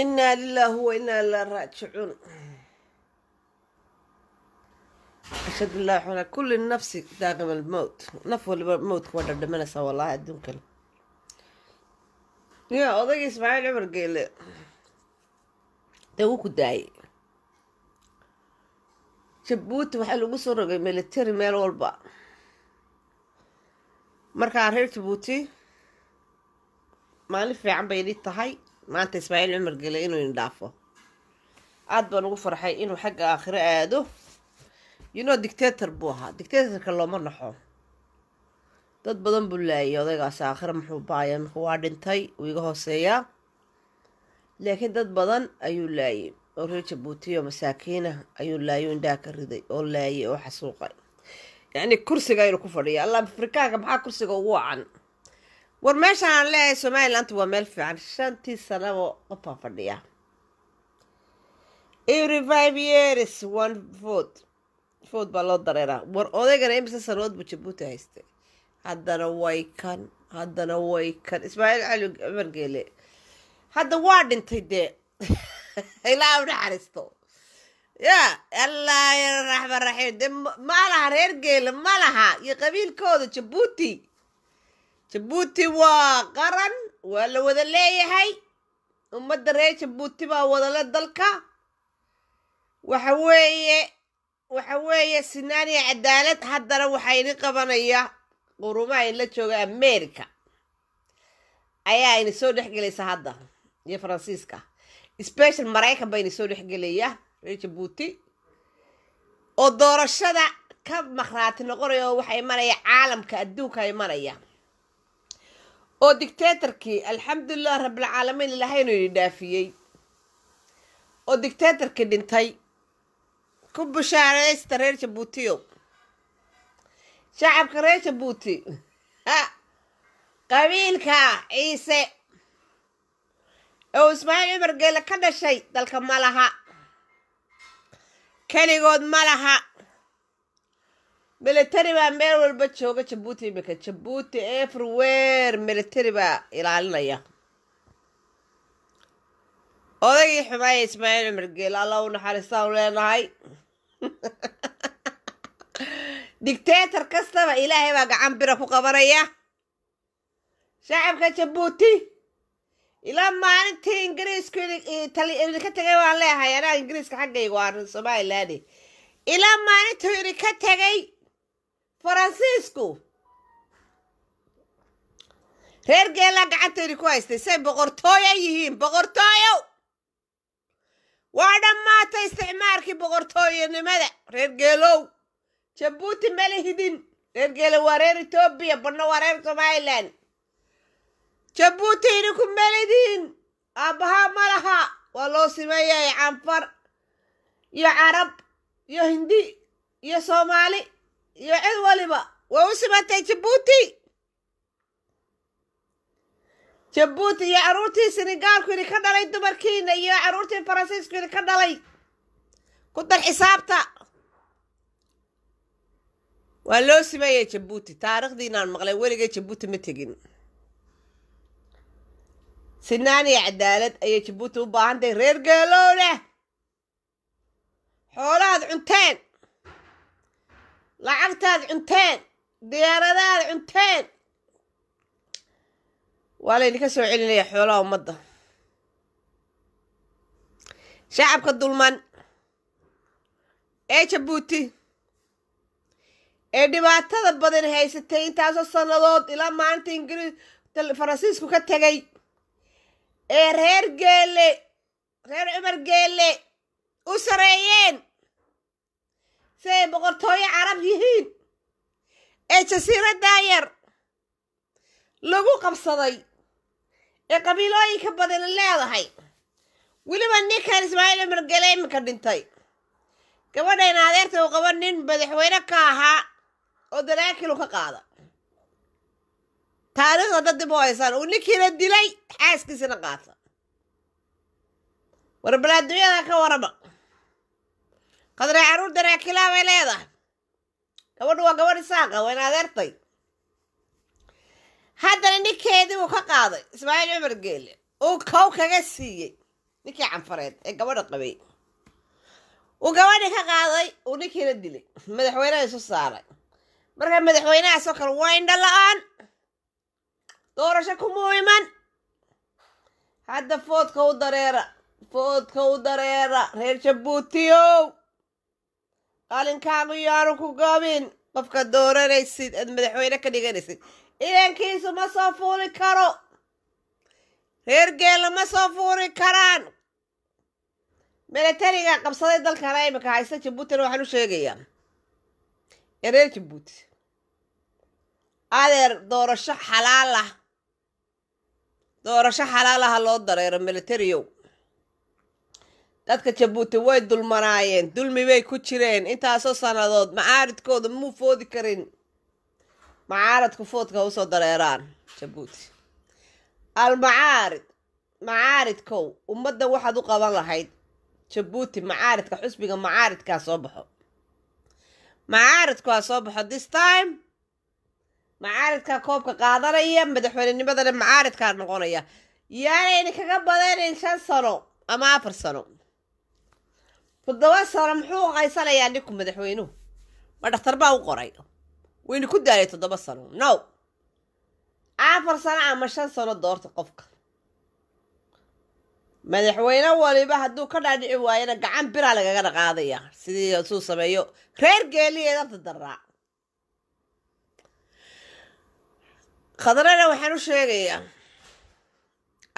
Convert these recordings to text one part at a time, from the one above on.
inaa lilaahi wa inaa ilaa raajicuun ashhadu laa xula kulli nafsi daaqima almowt naf waliba mowtka waa dhadhamanaysaa wallaahi adduunkale yaa odagii ismaaciil cumar geele dee wuu ku daayay jabuuti waxaa lagu soo rogay military meel walba markaa reer jabuuti maalin fiican bay idhi tahay maanta ismaaciil cumar gelay inuu in dhaafo aada baan ugu farxay inuu xagga aakhiro aado you dictator buu ahaa dictatorka looma naxo dad badan buu laayay odaygaas aakhira muxuu baaya marka waa dhintay wuu iga hooseeyaa laakiin dad badan ayuu laayay oo reer jabuuti oo masaakiinah ayuu laayay indhaha ka riday oo laayay oo xasuuqay yacnii kursiga inuu ku fadhiya allaa afrikaanka maxaa kursiga ugu wacan war meesha aan leeyahay somalilanta waa meel fiican shantii sanaba qofaa fadhiya every five years one vote food baa loo dareeraa war odaygana imise sanood buu jabuuti haystay haddana way kan haddana way kan ismaaiil cali cumar geele hadda waa dhintay dee ilaa u naxariisto ya allah raxmaan raxiim de ma laha reer geele ma laha iyo qabiilkooda jabuuti jabuuti waa qaran waa la wada leeyahay ummadda reer jabuuti baa wadala dalka waxa weeye waxa weeye sinaan iyo cadaalad haddana waxayni qabanaya qurumaha inla jooga america ayaa ini soo dhexgelaysa hadda iyo faransiiska special maraykan baa ini soo dhexgelaya reer jabuuti oo doorashada ka makhraati noqonaya oo waxa imanaya caalamka adduunka imanaya oo dictatorkii alxamdulilah rabbilcaalamiin ilaahaynu idhi dhaafiyey oo dictatorkii dhintay ku bishaaraysta reer jabuutiyo shacabka reer jabuuti qabiilka ciise oo ismaaciil cumar geele ka dhashay dalka ma laha keligood ma laha military baa meel walba jooga jabuuti imika jabuuti everywhere military baa ilaalinaya odagii xumaaya ismaaciil cumar geel alla u naxariistaanu leenahay dictator kastaba ilaahay baa gacan bira ku qabanaya shacabka jabuuti ilaa maalintii ingiriisku idinka tegay waan leehay anaa ingiriiska xaggayga aan somaliland ilaa maalintuu idinka tegay faransiisku reer geelaa gacanteeni ku haystay say boqortooyo yihiin boqortooyo waa dhammaatay isticmaarkii boqortooyonimada reer geelow jabuuti mala hidin reer geelow waa reer etoobiya banno waa reer somaliland jabuuti idinku melidin aabbahaa ma laha waa loo simeeyay canfar iyo carab iyo hindi iyo soomaali iyo cid waliba way u simatay jabuuti jabuuti iyo caruurtii senegaalku idin ka dhalay dumarkiina iyo caruurtii faransiisku idin ka dhalay ku dar xisaabta waa loo simeeyay jabuuti taarikhdiinaan maqlay weligay jabuuti ma tegin sinaan iyo cadaalad ayay jabuuti u baahantahay reer geelowna xoolahaad cunteen lacagtaad cunteen diyaaradaad cunteen waa laydinka soo celinaya xoolaha ummadda shacabka dulman ee jabuuti ee dhibaatada badan haysatay intaasoo sannadood ilaa maanta ingiriis faransiisku ka tegay ee reer geele reer cumar geele u sareeyeen si ay boqortooyo carab yihiin ee jasiiraddaa yar lagu qabsaday ee qabiilooyinka badana leedahay weliba ninkan ismaa'iil ismaaciil gele iminka dhintay gabadhayna adeerta uu qaba nin madaxweyne ka ahaa oo dalaakilu ka qaada taariikhda dad dib u haysaan uu ninkiina dilay xaaskiisina qaata war balaadooyada ka warama qadre caruur daraakilaa bay leedahay gabadhu waa gabadh isaaqa wayn adeertay haddana ninkeedii uu ka qaaday ismaaciil cumar geele uu kow kaga siiyey ninkii canfareed ee gabadha qabay uu gabadhii ka qaaday uu ninkiina dilay madaxweyneha isu saaray marka madaxweynahaasoo kale waa indha la-aan doorasho kumuu iman hadda foodka u dareera foodka u dareera reer jabuutiyow qalinkaagu yaanu ku goobin qofka dooranaysid aad madaxweyne ka dhiganaysid idankiisu ma soo fuuli karo reer geella ma soo fuuli karaan milatariga qabsaday dalkana imika haysta jabuutina waxaan u sheegayaa ee reer jabuuti adeer doorasho xalaal ah doorasho xalaalaha loo dareero milatariyow dadka jabuuti way dulmanaayeen dulmi bay ku jireen intaasoo sannadood macaaridkooda muu foodi karin macaaridku foodka usoo dareeraan jabuuti almacaarid macaaridkow ummaddan waxaad u qaban lahayd jabuuti macaaridka xusbiga macaaridkaa soo baxo macaaridku ha soo baxo this time macaaridkaa koobka qaadanaya madaxweynenimadana macaaridkaa noqonaya yaana idinkaga badanayn shan sano ama afar sano toddoba sano muxuu qaysanayaa ninku madaxweynuhu ma dhakhtar baa u qoray wayna ku daayay toddoba sano no afar sano ama shan sano doorta qofka madaxweyne waliba hadduu ka dhaadhici waayana gacan biraa lagagana qaadaya sidii suu sameeyo reer geeliya darta darraac khadrana waxaan u sheegayaa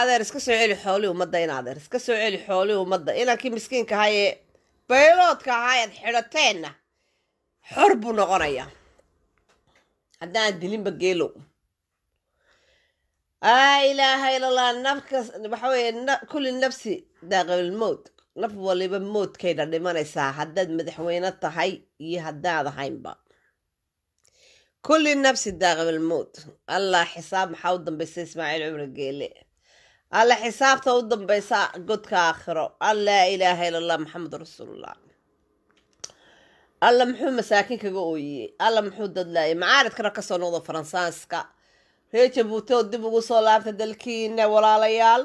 adeer iska soo celi xoolii umadda in adeer iska soo celi xoolii umadda inankii miskiinka ahaa bayloodka ahaa ead xidhateenna xor buu noqonaya haddaan dilinba geelow laa ilaaha ilallah nafkas waxa weye kulli nafsi daaqilmowd naf waliba moodkaydha dhimanaysaa haddaad madaxweyne tahay iyo haddaad ahaynba kulli nafsi daaqilmowd allah xisaab maxaa u dambaysa ismaaciil cumri geele alle xisaabta u dambaysa godka aakhiro an laa ilaaha ila allah maxamedu rasuulullah alla muxuu masaakin kaga ooyiyey alla muxuu dadlaayay macaaradkana kasoo noqdo faransaanska reer jabuuti oo dib ugu soo laabta dalkiina walaalayaal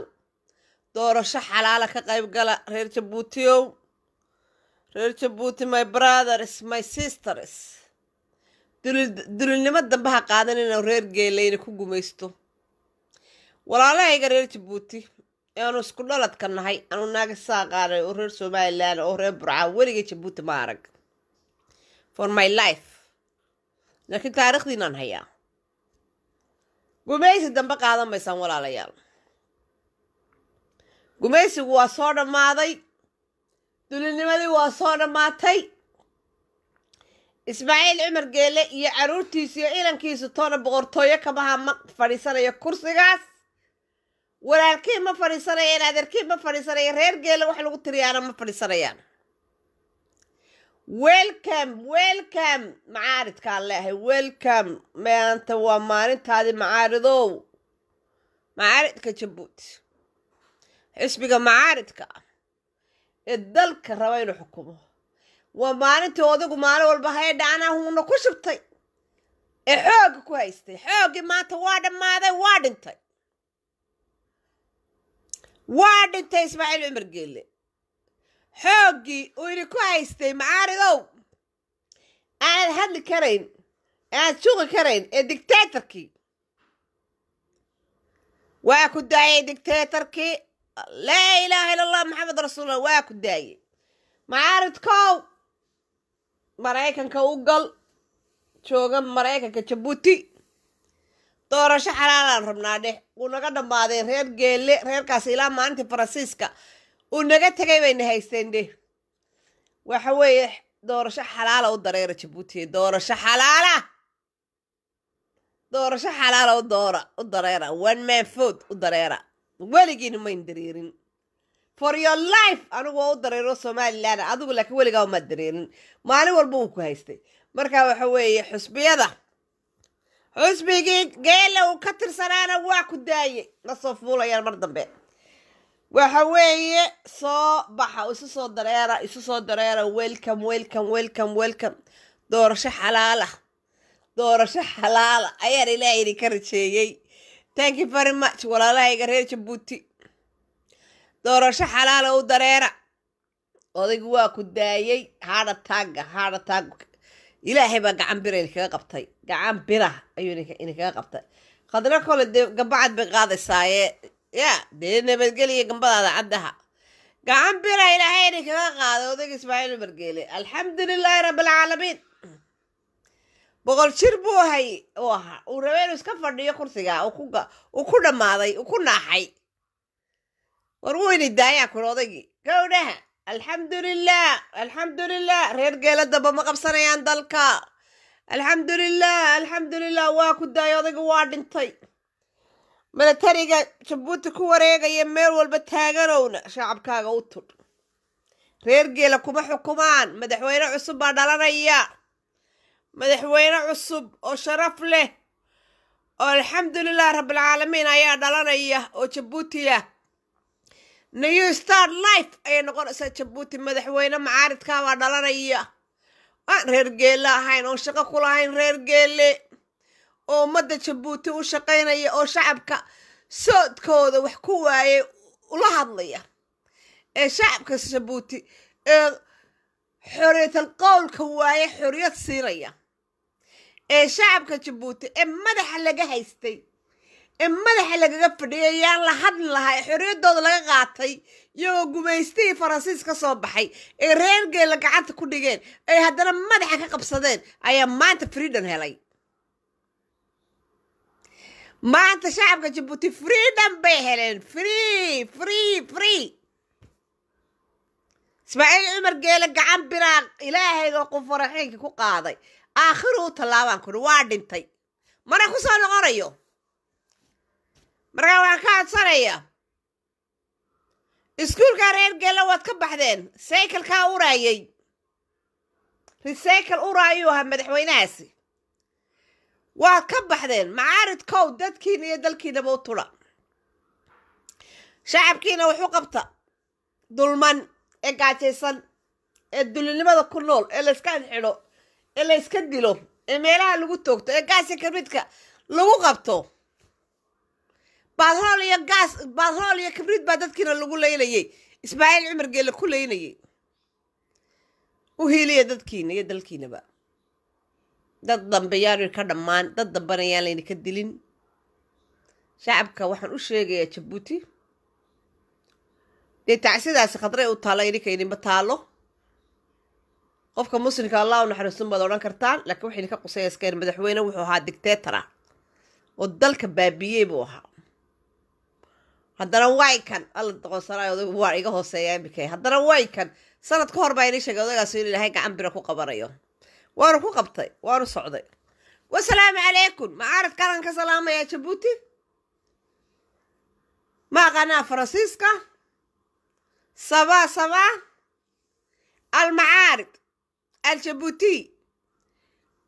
doorasho xalaala ka qayb gala reer jabuutiow reer jabuuti my brothers my sisters dulilnimo dambe ha qaadanino reer geelayna ku gumaysto walaalahayga reer jabuuti eanu isku dhaladka nahay anu naaga saaqaaday oo reer somalilan oo reer burca weliga jabuuti ma arag for my life laakiin taariikhdiinaan hayaa gumaysi dambe qaadan maysaan walaalayaal gumaysigu waa soo dhammaaday dulinimadii waa soo dhammaatay ismaaciil cumar geele iyo caruurtiisa iyo ilankiisu toona boqortooyo kamaha ma fadhiisanaya kursigaas walaalkii ma fadhiisanayaan adeerkii ma fadhiisanayaan reer geela wax lagu tiriyaana ma fadhiisanayaan welcome welcome macaaridkaan leeahay welcome maanta waa maalintaadii macaaridow macaaridka jabuuti xisbiga macaaridka ee dalka raba inuu xukumo waa maalintii odagu maalin walba haye dhacanaa huuna ku shubtay ee xoogga ku haystay xooggii maanta waa dhammaaday waa dhintay waa dhintay ismaaciil cumar geelle xooggii uu idinku haystay macaaridow aanad hadli karayn aanad suqi karayn ee dictatorkii waa ku daayay dictatorkii laa ilaaha ila allah maxamed rasuulullah waa ku daayey macaaridkow maraykanka u gal jooga maraykanka jabuuti doorasho xalaalaan rabnaa dheh wuu naga dhammaadeen reer geelle reerkaas ilaa maalintii faransiiska uu naga tegay bayna haysteen dheh waxa weeye doorasho xalaala u dareera jabuuti doorasho xalaala doorasho xalaala u doora u dareera one man food u dareera weligiina mayn dareerin for your life anigu waa u dareero somalilan adigu laakiin weligaa umaad dareerin maalin walba wuu ku haystay marka waxa weeye xusbiyada xusbigii geela uu ka tirsanaana waa ku daaye lasoo fuulayaan mar dambe waxa weeye soo baxa isu soo dareera isu soo dareera welcome welcome welcome welcome doorasho xalaala doorasho xalaala ayaan ilaahay ka rajeeyey thank you very much walaalahayga reer jabuuti doorasho xalaala u dareera odaygu waa ku daayay haadha taagga haadha taagga ilaahay baa gacan bira idinkaga qabtay gacan bira ayuu idinkaga qabtay khadna kole dee gambacad bay qaadaysaaye ya dee nabadgeliya gambadaada caddaha gacan bira ilaahay idinkaga qaaday odayga ismaaciil umargeele alxamdulilaahi rabbilcaalamiin boqol jir buu hay uu ahaa uu rabe inuu iska fadhiyo kursiga uu ku dhammaaday uu ku naaxay war wuu ini daayaan kule odaygii gawdhaha alxamdulilah alxamdulilah reer geela damba ma qabsanayaan dalka alxamdulilah alxamdulilah waa ku daayo odayga waa dhintay milatariga jabuuti ku wareegaya meel walba taaganowna shacabkaaga u tudh reer geela kuma xukumaan madaxweyne cusub baa dhalanaya madaxweyne cusub oo sharaf leh oo alxamdulilah rabbilcaalamiin ayaa dhalanaya oo jabuuti ah new star life ayay noqonaysaa jabuuti madaxweyne macaaridkaa baa dhalanaya waan reer geele ahayn oo shaqo kulahayn reer geele oo ummadda jabuuti u shaqaynaya oo shacabka soodkooda wax ku waayay ula hadlaya ee shacabka jabuuti ee xorriyatal qowlka waaye xoriyad siinaya ee shacabka jabuuti ee madaxa laga haystay ee madaxa lagaga fadhiyay ayaa la hadli lahaa ee xorriyadooda laga qaatay iyagoo gumaystihii faransiis ka soo baxay ee reer geela gacanta ku dhigeen ay haddana madaxa ka qabsadeen ayaa maanta freedom helay maanta shacabka jabuuti freedom bay heleen free free free ismaaciil cumar geela gacan biraaq ilaahayga qof ku qaaday aakhiruu tallaabaan kuri waa dhintay mana ku soo noqonayo markaa waan ka hadsanaya iskuulkaa reer geella waad ka baxdeen saykalkaa uraayey risaykal uraayuu ahaa madaxweynahaasi waad ka baxdeen macaarid kow dadkiina iyo dalkiinaba u tula shacabkiina wuxuu qabta dulman ee gaajaysan ee dulinimada ku nool ee layska adxidho ee layska dilo ee meelaha lagu toogto ee gaasika midka lagu qabto baadhool iyo gaas baadhool iyo kabriid baa dadkiina lagu leynayay ismaaciil cumar geelle ku laynayey u hiiliya dadkiina iyo dalkiinaba dad dambe yaan ka dhammaan dad dambena yaan laydinka dilin shacabka waxaan u sheegayaa jabuuti dee tacsidaasi khadray u taalla idinka idinba taallo qofka muslimka allah u naxariisun baad odhan kartaan laakiin wax idinka qusayskeen madaxweyne wuxuu ahaa dictatara oo dalka baabiyey buu ahaa haddana way kan alla doqonsana odaygu waa iga hooseeya imika haddana way kan sanad ka hor baa inii sheegay odaygaas in ilahay gacan bira ku qabanayo waanu ku qabtay waanu socday wasalaamu calaykum macaarid kalan ka salaamaya jabuuti ma aqaanaa faransiiska saba saba almacaarid aljabuuti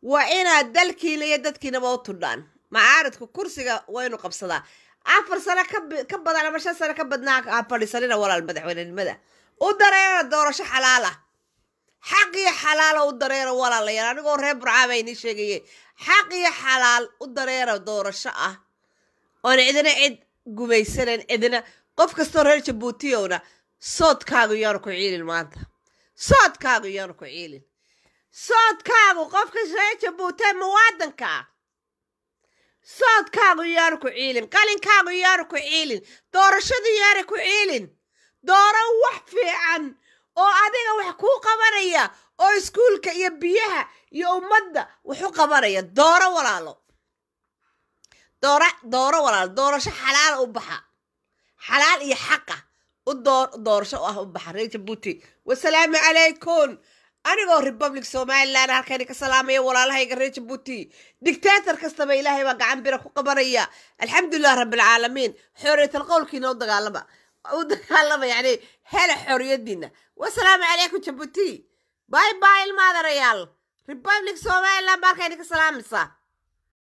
waa inaad dalkiina iyo dadkiinaba u tudhaan macaaridka kursiga waynu qabsadaa afar sano ka badan ama shan sano ka badnaa fadhiisanina walaal madaxweynenimada u dareera doorasho xalaala xaq iyo xalaala u dareera walaalayaal anigoo ree burcaaba inii sheegaye xaq iyo xalaal u dareera doorasho ah oon cidina cid gumaysanan cidina qof kastoo reer jabuutiyowna soodkaagu yaanu ku ciilin maanta soodkaagu yaanu ku ciilin soodkaagu qofka reer jabuutiya muwaadanka ah soodkaagu yaaru ku ciilin qalinkaagu yaaru ku ciilin doorashadu yaara ku ciilin dooro wax fiican oo adiga wax kuu qabanaya oo iskuulka iyo biyaha iyo ummadda wax qabanaya dooro walaalo dooro walaalo doorasho xalaal u baxa xalaal iyo xaqa u doorasho ah u baxa reer jabuuti wasalaamu calaykum anigoo republic somalilan ah, halkani ka salaamaya walaalahayga reer jabuuti dictator kastaba ilaahay baa gacan bira ku qabanaya alxamdulilah rabbilcaalamiin xooriyatal qowlkiina u dagaalama u dagaalama yani hela xooriyadiina wasalaamu calaykum jabuuti bay bay ilmaadarayaal republic somalilan ba halkani ka salaamaysaa